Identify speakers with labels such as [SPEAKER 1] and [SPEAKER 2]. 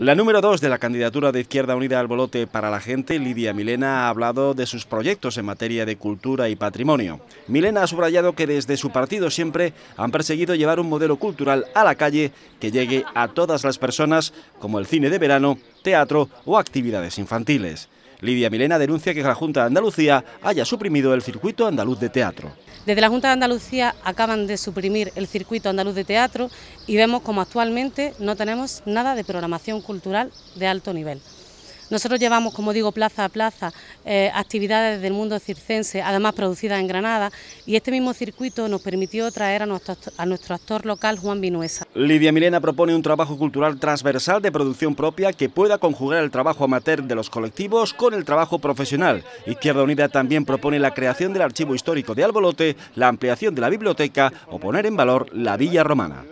[SPEAKER 1] La número dos de la candidatura de Izquierda Unida al Bolote para la Gente, Lidia Milena, ha hablado de sus proyectos en materia de cultura y patrimonio. Milena ha subrayado que desde su partido siempre han perseguido llevar un modelo cultural a la calle que llegue a todas las personas, como el cine de verano, teatro o actividades infantiles. Lidia Milena denuncia que la Junta de Andalucía haya suprimido el circuito andaluz de teatro.
[SPEAKER 2] Desde la Junta de Andalucía acaban de suprimir el circuito andaluz de teatro y vemos como actualmente no tenemos nada de programación cultural de alto nivel. Nosotros llevamos, como digo, plaza a plaza eh, actividades del mundo circense, además producidas en Granada, y este mismo circuito nos permitió traer a nuestro, a nuestro actor local Juan Vinuesa.
[SPEAKER 1] Lidia Milena propone un trabajo cultural transversal de producción propia que pueda conjugar el trabajo amateur de los colectivos con el trabajo profesional. Izquierda Unida también propone la creación del archivo histórico de Albolote, la ampliación de la biblioteca o poner en valor la Villa Romana.